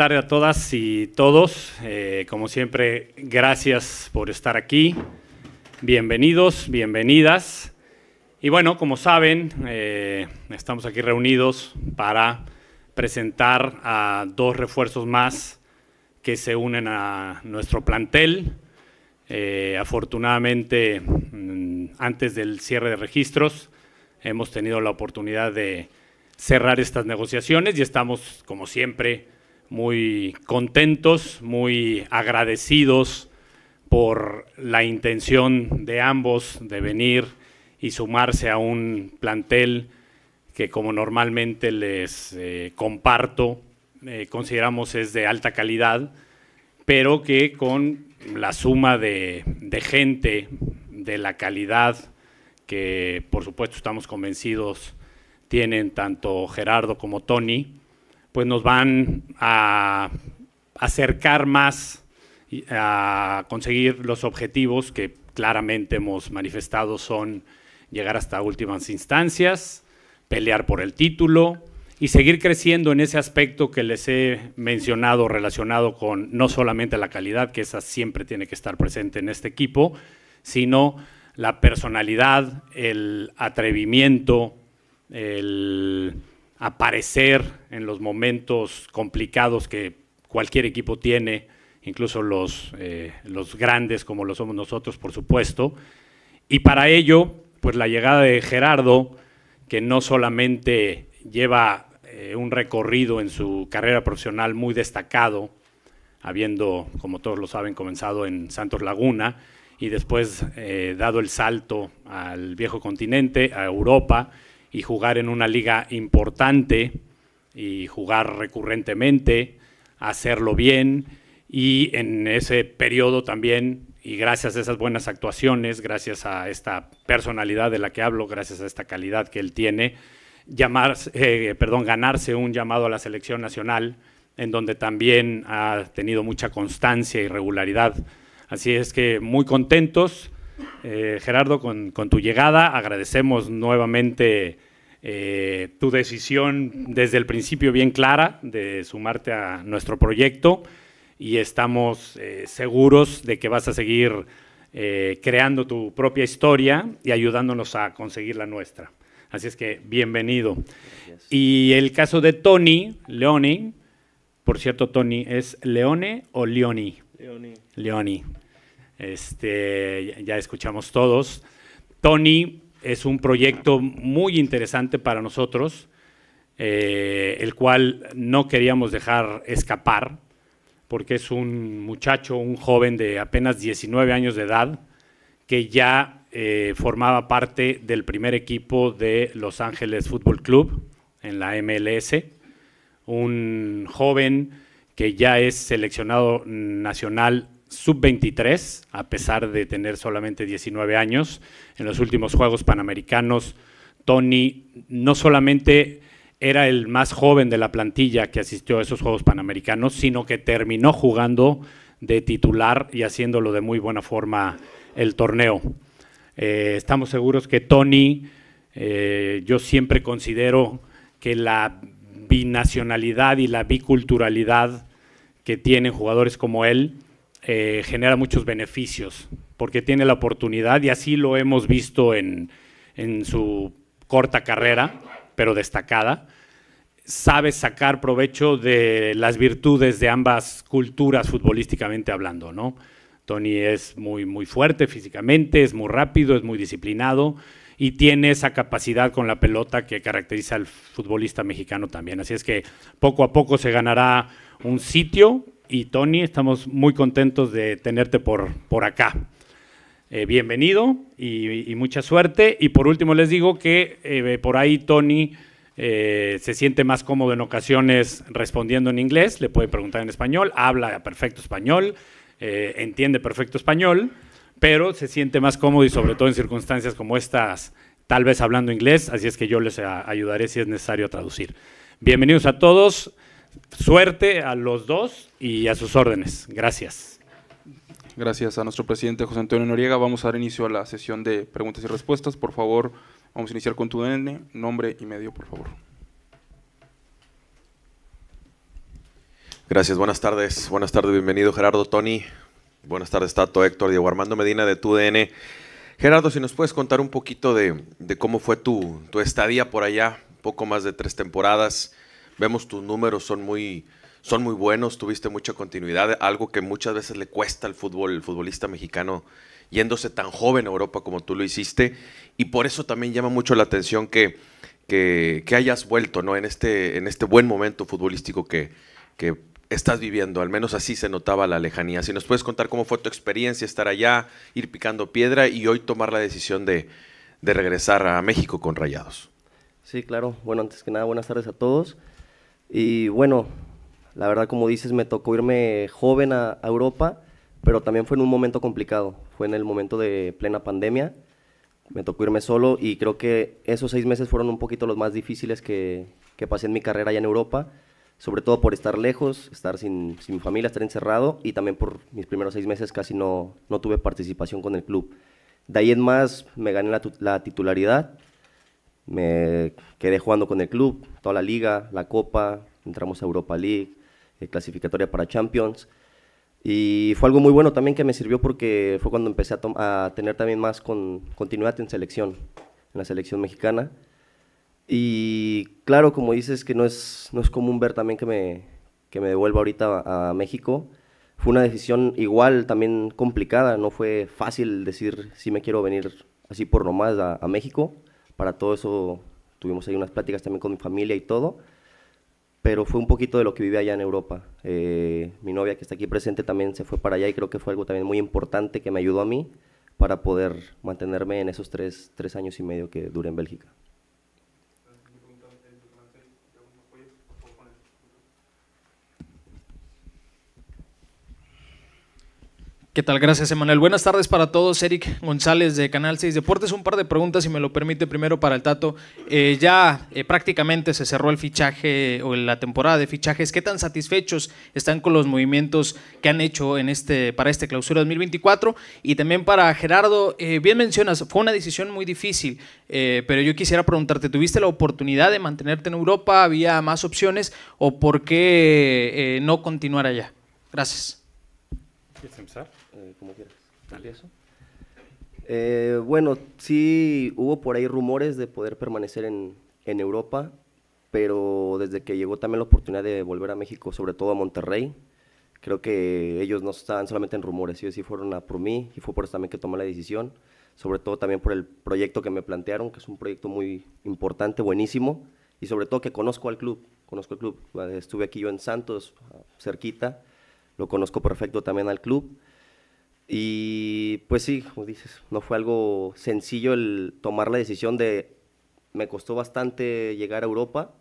tardes a todas y todos. Eh, como siempre, gracias por estar aquí. Bienvenidos, bienvenidas. Y bueno, como saben, eh, estamos aquí reunidos para presentar a dos refuerzos más que se unen a nuestro plantel. Eh, afortunadamente, mm, antes del cierre de registros, hemos tenido la oportunidad de cerrar estas negociaciones y estamos, como siempre, muy contentos, muy agradecidos por la intención de ambos de venir y sumarse a un plantel que como normalmente les eh, comparto, eh, consideramos es de alta calidad, pero que con la suma de gente, de la calidad que por supuesto estamos convencidos tienen tanto Gerardo como Tony, pues nos van a acercar más a conseguir los objetivos que claramente hemos manifestado son llegar hasta últimas instancias, pelear por el título y seguir creciendo en ese aspecto que les he mencionado relacionado con no solamente la calidad, que esa siempre tiene que estar presente en este equipo, sino la personalidad, el atrevimiento, el aparecer en los momentos complicados que cualquier equipo tiene, incluso los, eh, los grandes como lo somos nosotros, por supuesto. Y para ello, pues la llegada de Gerardo, que no solamente lleva eh, un recorrido en su carrera profesional muy destacado, habiendo, como todos lo saben, comenzado en Santos Laguna y después eh, dado el salto al viejo continente, a Europa, y jugar en una liga importante y jugar recurrentemente, hacerlo bien y en ese periodo también, y gracias a esas buenas actuaciones, gracias a esta personalidad de la que hablo, gracias a esta calidad que él tiene, llamarse, eh, eh, perdón, ganarse un llamado a la selección nacional, en donde también ha tenido mucha constancia y regularidad. Así es que muy contentos eh, Gerardo, con, tu llegada agradecemos nuevamente eh, tu decisión desde el principio bien clara de sumarte a nuestro proyecto y estamos eh, seguros de que vas a seguir creando tu propia historia y ayudándonos a conseguir la nuestra. Así es que bienvenido. Y el caso de Tony, Leoni, por cierto, Tony, ¿es Leone o Leoni. Leoni. Este, ya escuchamos todos. Tony es un proyecto muy interesante para nosotros, eh, el cual no queríamos dejar escapar, porque es un muchacho, un joven de apenas 19 años de edad, que ya eh, formaba parte del primer equipo de Los Ángeles Fútbol Club en la MLS, un joven que ya es seleccionado nacional sub-23, a pesar de tener solamente 19 años. En los últimos Juegos Panamericanos, Tony no solamente era el más joven de la plantilla que asistió a esos Juegos Panamericanos, sino que terminó jugando de titular y haciéndolo de muy buena forma el torneo. Eh, estamos seguros que Tony, eh, yo siempre considero que la binacionalidad y la biculturalidad que tienen jugadores como él, eh, genera muchos beneficios, porque tiene la oportunidad, y así lo hemos visto en, en su corta carrera, pero destacada, sabe sacar provecho de las virtudes de ambas culturas futbolísticamente hablando, ¿no? Tony es muy, muy fuerte físicamente, es muy rápido, es muy disciplinado y tiene esa capacidad con la pelota que caracteriza al futbolista mexicano también. Así es que poco a poco se ganará un sitio y Tony, estamos muy contentos de tenerte por, por acá. Eh, bienvenido y, mucha suerte. Y por último les digo que eh, por ahí Tony eh, se siente más cómodo en ocasiones respondiendo en inglés, le puede preguntar en español, habla perfecto español, entiende perfecto español, pero se siente más cómodo y sobre todo en circunstancias como estas, tal vez hablando inglés, así es que yo les ayudaré si es necesario traducir. Bienvenidos a todos. Suerte a los dos y a sus órdenes. Gracias. Gracias a nuestro presidente José Antonio Noriega. Vamos a dar inicio a la sesión de preguntas y respuestas. Por favor, vamos a iniciar con tu DN, nombre y medio, por favor. Gracias, buenas tardes. Buenas tardes, bienvenido Gerardo Tony. Buenas tardes, Tato Héctor, Diego Armando Medina de tu dn Gerardo, si nos puedes contar un poquito de, cómo fue tu, tu, estadía por allá, poco más de tres temporadas. Vemos tus números, son muy, son muy buenos, tuviste mucha continuidad, algo que muchas veces le cuesta al fútbol, el futbolista mexicano, yéndose tan joven a Europa como tú lo hiciste. Y por eso también llama mucho la atención que, que, hayas vuelto en, este, en este buen momento futbolístico que, que estás viviendo, al menos así se notaba la lejanía. Si nos puedes contar cómo fue tu experiencia estar allá, ir picando piedra y hoy tomar la decisión de regresar a México con Rayados. Sí, claro. Bueno, antes que nada, buenas tardes a todos. Y bueno, la verdad como dices, me tocó irme joven a, Europa, pero también fue en un momento complicado, fue en el momento de plena pandemia, me tocó irme solo y creo que esos seis meses fueron un poquito los más difíciles que, pasé en mi carrera allá en Europa, sobre todo por estar lejos, estar sin, sin familia, estar encerrado y también por mis primeros seis meses casi no, tuve participación con el club. De ahí en más me gané la titularidad me quedé jugando con el club, toda la liga, la copa, entramos a Europa League, eh, clasificatoria para Champions. Y fue algo muy bueno también que me sirvió porque fue cuando empecé a, tener también más con continuidad en selección, en la selección mexicana. Y claro, como dices, que no es, no es común ver también que me, que me devuelva ahorita a, México. Fue una decisión igual, también complicada, no fue fácil decir si me quiero venir así por nomás a México para todo eso tuvimos ahí unas pláticas también con mi familia y todo, pero fue un poquito de lo que viví allá en Europa. Eh, mi novia que está aquí presente también se fue para allá y creo que fue algo también muy importante que me ayudó a mí para poder mantenerme en esos tres, tres años y medio que duré en Bélgica. ¿Qué tal? Gracias, Emanuel. Buenas tardes para todos. Eric González de Canal 6 Deportes. Un par de preguntas, si me lo permite, primero para el Tato. Eh, ya eh, prácticamente se cerró el fichaje o la temporada de fichajes. ¿Qué tan satisfechos están con los movimientos que han hecho en este, para este clausura 2024? Y también para Gerardo, eh, bien mencionas, fue una decisión muy difícil, pero yo quisiera preguntarte, ¿tuviste la oportunidad de mantenerte en Europa? ¿Había más opciones? ¿O por qué no continuar allá? Gracias. ¿Quieres empezar? Eh, como quieras. eso. Eh, bueno, sí hubo por ahí rumores de poder permanecer en, en, Europa, pero desde que llegó también la oportunidad de volver a México, sobre todo a Monterrey, creo que ellos no estaban solamente en rumores, ellos sí fueron a por mí y fue por eso también que tomé la decisión, sobre todo también por el proyecto que me plantearon, que es un proyecto muy importante, buenísimo, y sobre todo que conozco al club, conozco al club, estuve aquí yo en Santos, cerquita, lo conozco perfecto también al club. Y pues sí, como dices, no fue algo sencillo el tomar la decisión de, me costó bastante llegar a Europa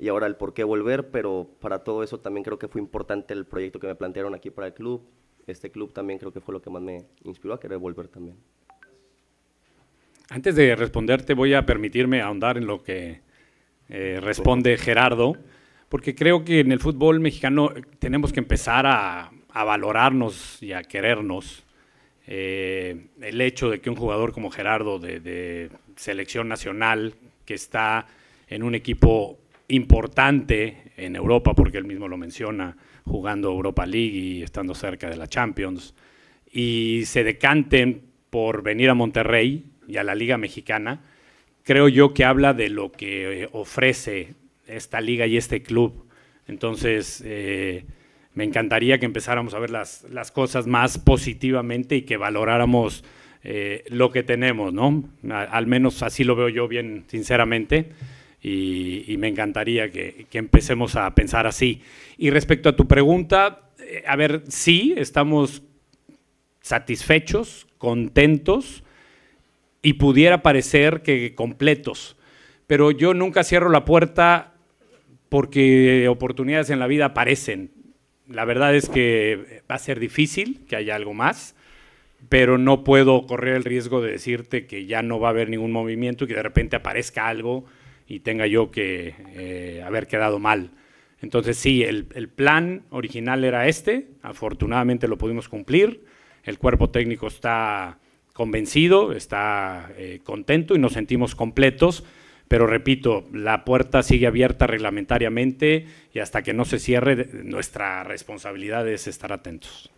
y ahora el por qué volver, pero para todo eso también creo que fue importante el proyecto que me plantearon aquí para el club. Este club también creo que fue lo que más me inspiró a querer volver también. Antes de responderte, voy a permitirme ahondar en lo que eh, responde Gerardo, porque creo que en el fútbol mexicano tenemos que empezar a a valorarnos y a querernos. Eh, el hecho de que un jugador como Gerardo de, selección nacional, que está en un equipo importante en Europa, porque él mismo lo menciona, jugando Europa League y estando cerca de la Champions, y se decanten por venir a Monterrey y a la Liga Mexicana, creo yo que habla de lo que eh, ofrece esta liga y este club. Entonces, eh, me encantaría que empezáramos a ver las, cosas más positivamente y que valoráramos eh, lo que tenemos, ¿no? al menos así lo veo yo bien, sinceramente, y, me encantaría que, empecemos a pensar así. Y respecto a tu pregunta, eh, a ver, sí, estamos satisfechos, contentos, y pudiera parecer que completos, pero yo nunca cierro la puerta porque oportunidades en la vida aparecen la verdad es que va a ser difícil que haya algo más, pero no puedo correr el riesgo de decirte que ya no va a haber ningún movimiento y que de repente aparezca algo y tenga yo que eh, haber quedado mal. Entonces sí, el, plan original era este, afortunadamente lo pudimos cumplir, el cuerpo técnico está convencido, está eh, contento y nos sentimos completos pero repito, la puerta sigue abierta reglamentariamente y hasta que no se cierre, nuestra responsabilidad es estar atentos.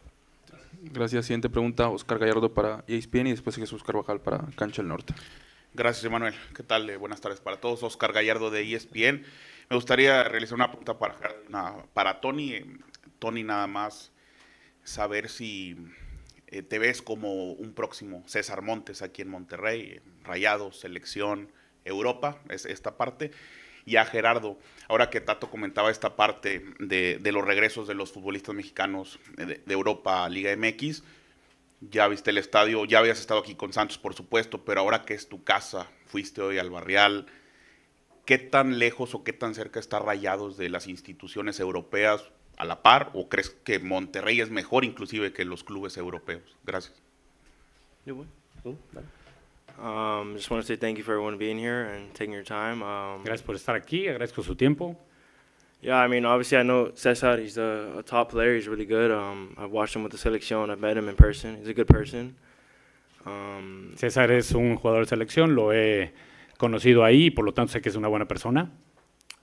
Gracias. Siguiente pregunta, Oscar Gallardo para ESPN y después Jesús Carvajal para Cancha del Norte. Gracias, Emanuel. ¿Qué tal? Eh, buenas tardes para todos. Oscar Gallardo de ESPN. Me gustaría realizar una pregunta para, Tony. Eh, Tony, nada más saber si eh, te ves como un próximo César Montes aquí en Monterrey, Rayado, selección, Europa, es esta parte. Y a Gerardo, ahora que Tato comentaba esta parte de, los regresos de los futbolistas mexicanos de, Europa a Liga MX, ya viste el estadio, ya habías estado aquí con Santos, por supuesto, pero ahora que es tu casa, fuiste hoy al barrial, ¿qué tan lejos o qué tan cerca está Rayados de las instituciones europeas a la par? ¿O crees que Monterrey es mejor inclusive que los clubes europeos? Gracias. Yo voy. ¿Tú? Dale. Um, just want to say thank you for everyone being here and taking your time. Um, Gracias por estar aquí. Agradezco su tiempo. Yeah, I mean, obviously, I know Cesar. He's a, a top player. He's really good. Um, I've watched him with the selección. I've met him in person. He's a good person. Um, César es un jugador de selección. Lo he conocido ahí, por lo tanto sé que es una buena persona.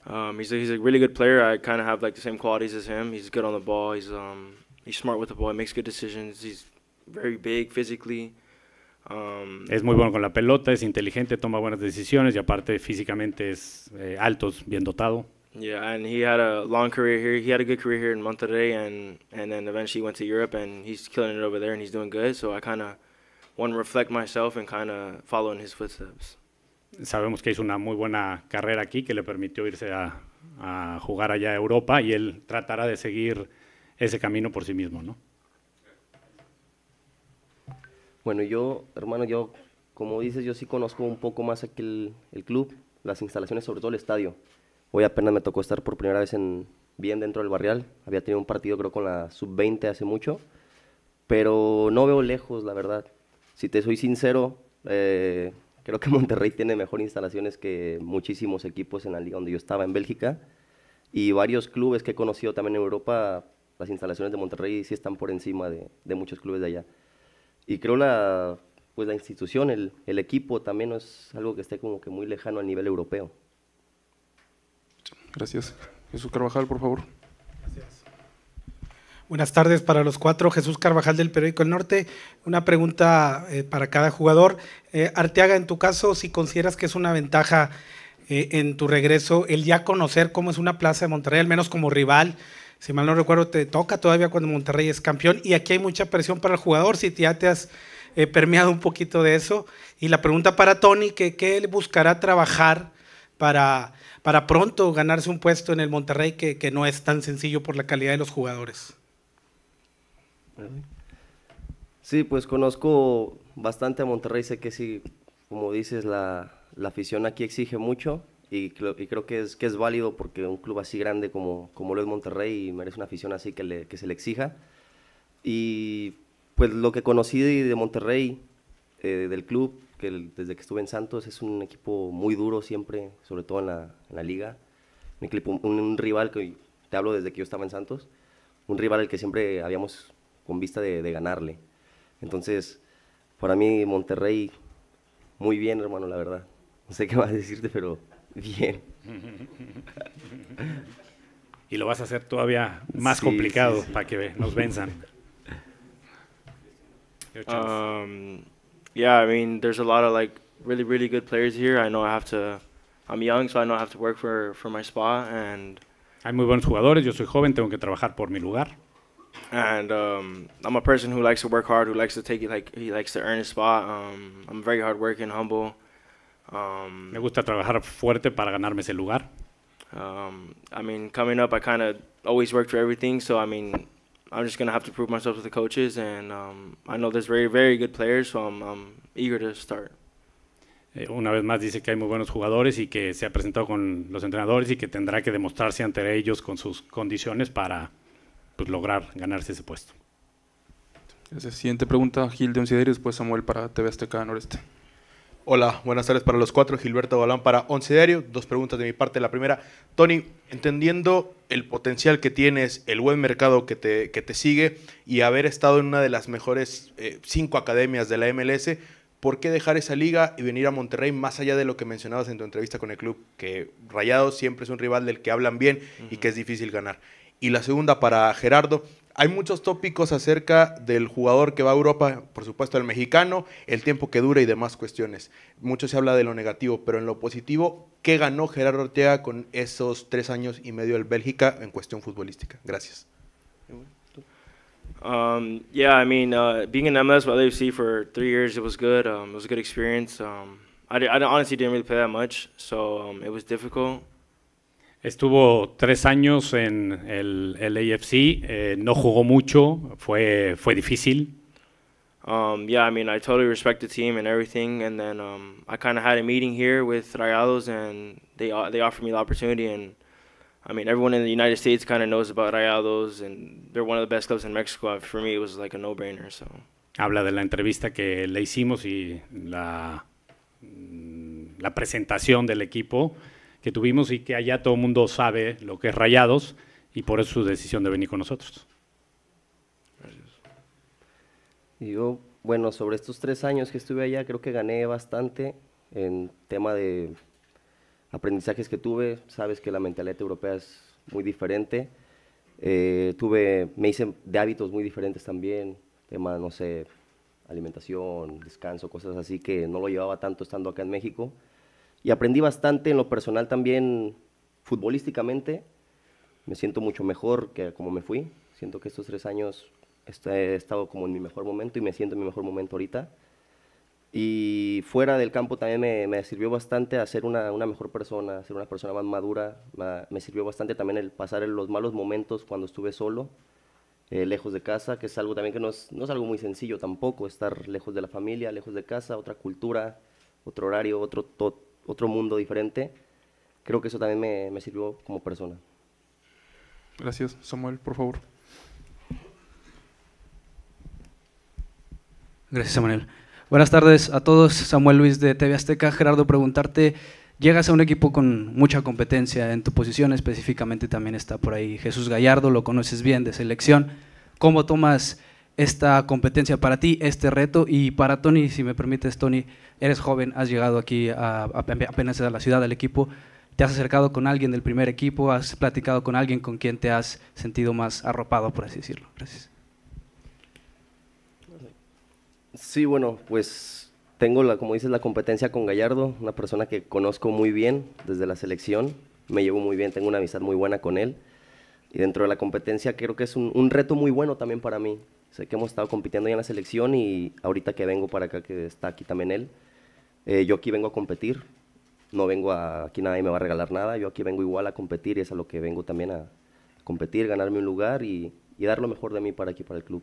Um, he's, a, he's a really good player. I kind of have like the same qualities as him. He's good on the ball. He's um, he's smart with the ball. He makes good decisions. He's very big physically. Um, es muy bueno con la pelota, es inteligente, toma buenas decisiones y aparte físicamente es eh, alto, bien dotado. Yeah, and he had a long career here. He had a good career here in Monterrey, and and then eventually went to Europe, and he's killing it over there, and he's doing good. So I kind of want to reflect myself and kind of follow his footsteps. Sabemos que hizo una muy buena carrera aquí, que le permitió irse a, a jugar allá a Europa, y él tratará de seguir ese camino por sí mismo, ¿no? Bueno, yo, hermano, yo, como dices, yo sí conozco un poco más aquí el, club, las instalaciones, sobre todo el estadio. Hoy apenas me tocó estar por primera vez en, bien dentro del barrial. Había tenido un partido, creo, con la sub-20 hace mucho. Pero no veo lejos, la verdad. Si te soy sincero, eh, creo que Monterrey tiene mejor instalaciones que muchísimos equipos en la liga donde yo estaba, en Bélgica. Y varios clubes que he conocido también en Europa, las instalaciones de Monterrey sí están por encima de, de muchos clubes de allá y creo la, pues la institución, el, equipo también no es algo que esté como que muy lejano a nivel europeo. Gracias. Jesús Carvajal, por favor. Buenas tardes para los cuatro. Jesús Carvajal del Periódico El Norte. Una pregunta eh, para cada jugador. Eh, Arteaga, en tu caso, si consideras que es una ventaja eh, en tu regreso el ya conocer cómo es una plaza de Monterrey, al menos como rival, si mal no recuerdo, te toca todavía cuando Monterrey es campeón. Y aquí hay mucha presión para el jugador, si ya te has eh, permeado un poquito de eso. Y la pregunta para Tony, que qué él buscará trabajar para, para pronto ganarse un puesto en el Monterrey, que, no es tan sencillo por la calidad de los jugadores. Sí, pues conozco bastante a Monterrey, sé que sí, como dices, la, la afición aquí exige mucho y, creo que es, que es válido porque un club así grande como, como lo es Monterrey merece una afición así que, le, que se le exija. Y pues lo que conocí de, Monterrey, eh, del club, que desde que estuve en Santos es un equipo muy duro siempre, sobre todo en la, en la liga. Un, rival que te hablo desde que yo estaba en Santos, un rival al que siempre habíamos con vista de, de ganarle. Entonces, para mí Monterrey, muy bien hermano, la verdad. No sé qué vas a decirte, pero Bien. Y lo vas a hacer todavía más sí, complicado sí, sí. para que nos venzan. Um, yeah, I mean, there's a lot of like really, really good players here. I know I have to. I'm young, so I know I have to work for for my spot and. Hay muy buenos jugadores. Yo soy joven, tengo que trabajar por mi lugar. and um, I'm a person who likes to work hard, who likes to take it like he likes to earn his spot. Um, I'm very hardworking, humble, Um, Me gusta trabajar fuerte para ganarme ese lugar. Um, I mean, coming up, I kind of always for everything. So, I mean, I'm just have to prove myself the coaches. And um, I know there's very, very good players, so I'm, eager to start. Eh, una vez más dice que hay muy buenos jugadores y que se ha presentado con los entrenadores y que tendrá que demostrarse ante ellos con sus condiciones para pues, lograr ganarse ese puesto. Siguiente pregunta, Gil de después Samuel para TV Azteca Noreste. Hola, buenas tardes para los cuatro. Gilberto Balán para Once Diario. Dos preguntas de mi parte. La primera, Tony, entendiendo el potencial que tienes, el buen mercado que te, que te sigue y haber estado en una de las mejores eh, cinco academias de la MLS, ¿Por qué dejar esa liga y venir a Monterrey más allá de lo que mencionabas en tu entrevista con el club? Que Rayado siempre es un rival del que hablan bien y que es difícil ganar. Y la segunda para Gerardo, hay muchos tópicos acerca del jugador que va a Europa, por supuesto el mexicano, el tiempo que dura y demás cuestiones. Mucho se habla de lo negativo, pero en lo positivo, ¿qué ganó Gerardo Ortega con esos tres años y medio en Bélgica en cuestión futbolística? Gracias. Um, yeah, I mean, uh, being in MLS with LAFC for three years, it was good. Um, it was a good experience. Um, I, I honestly didn't really play that much, so um, it was difficult. Estuvo tres años en el, el AFC, eh, no jugó mucho, fue, fue difícil. Um, yeah, I mean, I totally respect the team and everything, and then um, I kind of had a meeting here with Rayados, and they they offered me the opportunity, and I mean, everyone in the United States kind of knows about Rayados, and they're one of the best clubs in Mexico. Uh, for me, it was like a no-brainer. So. Habla de la entrevista que le hicimos y la la presentación del equipo que tuvimos y que allá todo el mundo sabe lo que es Rayados y por eso su decisión de venir con nosotros. Gracias. Yo, bueno, sobre estos tres años que estuve allá, creo que gané bastante en tema de aprendizajes que tuve. Sabes que la mentalidad europea es muy diferente. Eh, tuve, me hice de hábitos muy diferentes también, tema, no sé, alimentación, descanso, cosas así que no lo llevaba tanto estando acá en México y aprendí bastante en lo personal también futbolísticamente. Me siento mucho mejor que como me fui. Siento que estos tres años he estado como en mi mejor momento y me siento en mi mejor momento ahorita. Y fuera del campo también me, sirvió bastante a ser una, mejor persona, ser una persona más madura. Me, sirvió bastante también el pasar los malos momentos cuando estuve solo, eh, lejos de casa, que es algo también que no es, no es algo muy sencillo tampoco, estar lejos de la familia, lejos de casa, otra cultura, otro horario, otro, todo otro mundo diferente. Creo que eso también me, sirvió como persona. Gracias, Samuel, por favor. Gracias, Samuel. Buenas tardes a todos. Samuel Luis de TV Azteca. Gerardo, preguntarte, llegas a un equipo con mucha competencia en tu posición, específicamente también está por ahí Jesús Gallardo, lo conoces bien de selección. ¿Cómo tomas esta competencia para ti, este reto y para Tony, si me permites Tony, eres joven, has llegado aquí apenas a la ciudad, del equipo, te has acercado con alguien del primer equipo, has platicado con alguien con quien te has sentido más arropado, por así decirlo. Gracias. Sí, bueno, pues tengo, la, como dices, la competencia con Gallardo, una persona que conozco muy bien desde la selección, me llevo muy bien, tengo una amistad muy buena con él. Y dentro de la competencia creo que es un reto muy bueno también para mí, Sé que hemos estado compitiendo ya en la selección y ahorita que vengo para acá, que está aquí también él, eh, yo aquí vengo a competir. No vengo a, nada y me va a regalar nada, yo aquí vengo igual a competir y es a lo que vengo también a competir, ganarme un lugar y, y dar lo mejor de mí para aquí, para el club.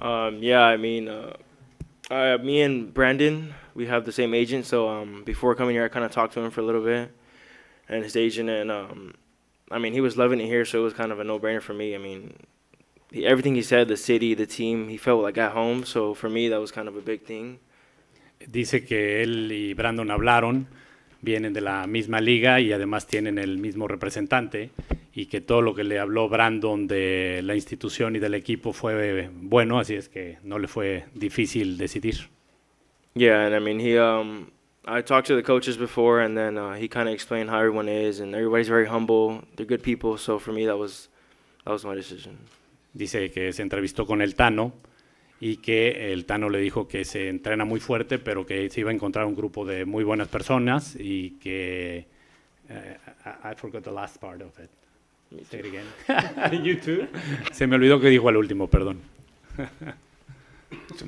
Um, yeah, I mean, uh, uh me and Brandon, we have the same agent. So um, before coming here, I kind of talked to him for a little bit, and his agent, and um, I mean, he was loving it here, so it was kind of a no-brainer for me. I mean, everything he said, the city, the team, he felt like at home. So for me, that was kind of a big thing. Dice que él y Brandon hablaron, vienen de la misma liga y además tienen el mismo representante y que todo lo que le habló Brandon de la institución y del equipo fue bueno, así es que no le fue difícil decidir. Yeah, and I mean he um I talked to the coaches before and then uh, he kind of explained how everyone is and everybody's very humble, they're good people, so for me that was that was my decision dice que se entrevistó con el Tano y que el Tano le dijo que se entrena muy fuerte, pero que se iba a encontrar un grupo de muy buenas personas y que... Se me olvidó que dijo al último, perdón.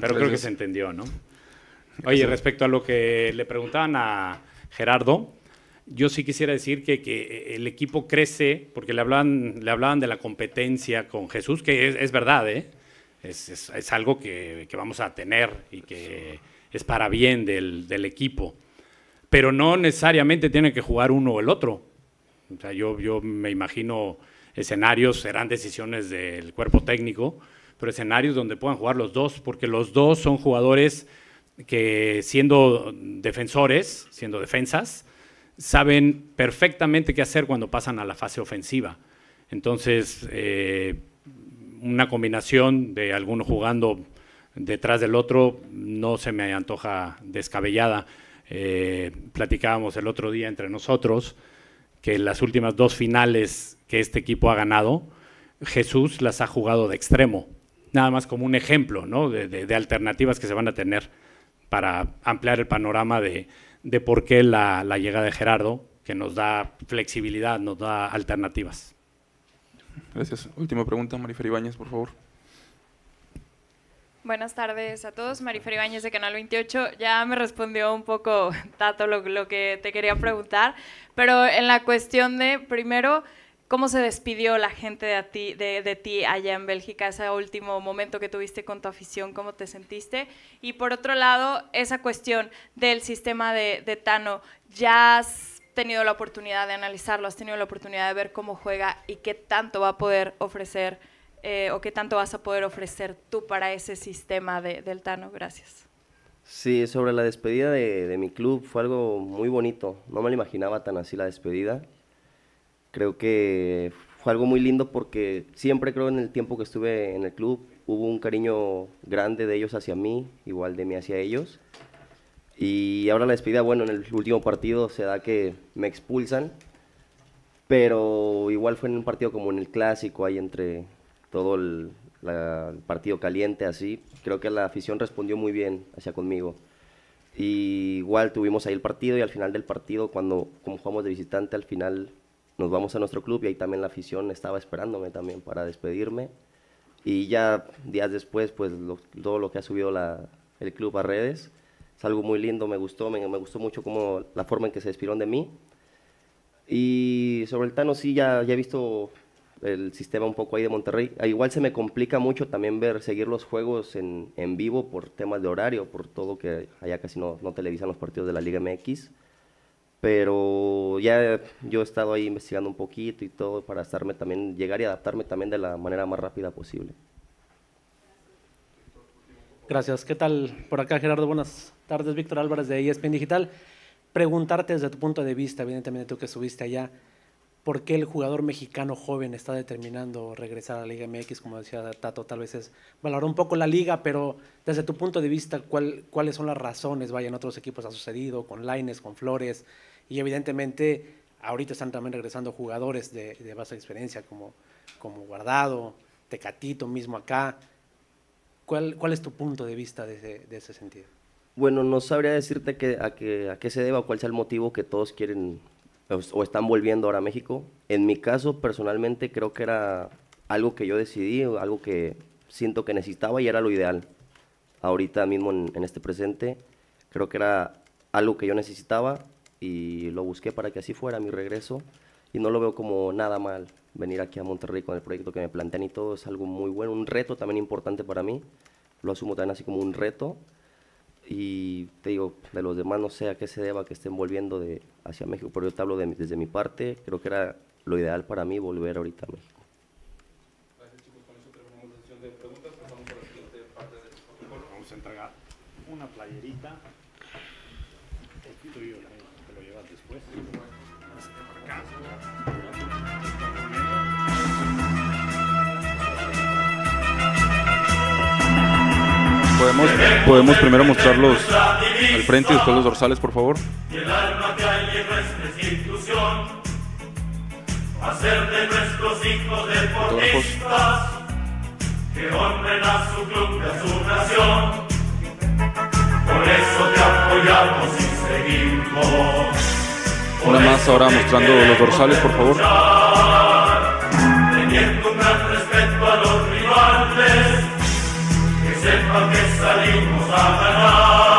pero creo que se entendió, ¿no? Oye, respecto a lo que le preguntaban a Gerardo, yo sí quisiera decir que, que, eh, el equipo crece, porque le hablaban, le hablaban de la competencia con Jesús, que es, es verdad, ¿eh? es, es, es, algo que, que, vamos a tener y que es para bien del, del, equipo. Pero no necesariamente tiene que jugar uno o el otro. O sea, yo, yo me imagino escenarios, serán decisiones del cuerpo técnico, pero escenarios donde puedan jugar los dos, porque los dos son jugadores que siendo defensores, siendo defensas, saben perfectamente qué hacer cuando pasan a la fase ofensiva. Entonces, eh, una combinación de alguno jugando detrás del otro no se me antoja descabellada. Eh, platicábamos el otro día entre nosotros que las últimas dos finales que este equipo ha ganado, Jesús las ha jugado de extremo. Nada más como un ejemplo de alternativas que se van a tener para ampliar el panorama de, de por qué la, la llegada de Gerardo, que nos da flexibilidad, nos da alternativas. Gracias. Última pregunta, Marifer Ibáñez, por favor. Buenas tardes a todos. Marifer Ibáñez de Canal 28. Ya me respondió un poco, Tato, lo, lo que te quería preguntar, pero en la cuestión de, primero, ¿Cómo se despidió la gente de, a ti, de, ti allá en Bélgica, ese último momento que tuviste con tu afición? ¿Cómo te sentiste? Y por otro lado, esa cuestión del sistema de, Tano, ¿ya has tenido la oportunidad de analizarlo? ¿Has tenido la oportunidad de ver cómo juega y qué tanto va a poder ofrecer eh, o qué tanto vas a poder ofrecer tú para ese sistema de, del Tano? Gracias. Sí, sobre la despedida de, de mi club fue algo muy bonito. No me lo imaginaba tan así la despedida. Creo que fue algo muy lindo porque siempre creo en el tiempo que estuve en el club hubo un cariño grande de ellos hacia mí, igual de mí hacia ellos. Y ahora la despedida, bueno, en el último partido se da que me expulsan, pero igual fue en un partido como en el clásico, ahí entre todo el, partido caliente, así. Creo que la afición respondió muy bien hacia conmigo. igual tuvimos ahí el partido y al final del partido, cuando como jugamos de visitante, al final nos vamos a nuestro club y ahí también la afición estaba esperándome también para despedirme. Y ya días después, pues todo lo que ha subido el club a redes, es algo muy lindo, me gustó, me, gustó mucho como la forma en que se despidieron de mí. Y sobre el Tano sí, ya, he visto el sistema un poco ahí de Monterrey. Ah, igual se me complica mucho también ver, seguir los juegos en, vivo por temas de horario, por todo que allá casi no, no televisan los partidos de la Liga MX pero ya yo he estado ahí investigando un poquito y todo para también, llegar y adaptarme también de la manera más rápida posible. Gracias. ¿Qué tal? Por acá, Gerardo. Buenas tardes. Víctor Álvarez de ESPN Digital. Preguntarte desde tu punto de vista, evidentemente tú que subiste allá, ¿por qué el jugador mexicano joven está determinando regresar a la Liga MX? Como decía Tato, tal vez es valorar un poco la liga, pero desde tu punto de vista, ¿cuáles son las razones? Vaya, en otros equipos ha sucedido, con Laines, con Flores, y evidentemente ahorita están también regresando jugadores de, base de experiencia como, como Guardado, Tecatito mismo acá. ¿Cuál, ¿Cuál es tu punto de vista de ese, sentido? Bueno, no sabría decirte que, a, a qué se deba o cuál sea el motivo que todos quieren pues, o, están volviendo ahora a México. En mi caso, personalmente, creo que era algo que yo decidí, algo que siento que necesitaba y era lo ideal. Ahorita mismo en este presente, creo que era algo que yo necesitaba y lo busqué para que así fuera mi regreso y no lo veo como nada mal venir aquí a Monterrey con el proyecto que me plantean y todo es algo muy bueno, un reto también importante para mí, lo asumo también así como un reto y te digo, de los demás no sé a qué se deba que estén volviendo de, hacia México, pero yo te hablo desde mi parte, creo que era lo ideal para mí volver ahorita a México. una playerita, Podemos, podemos primero mostrarlos al frente y después los dorsales, por favor. el alma que hay en nuestra institución Hacer de nuestros hijos deportistas, que honren a su club y a su nación. Por eso te apoyamos y seguimos. Una más ahora mostrando los dorsales, por favor. Teniendo un gran respeto a los rivales, que sepan que salimos a ganar.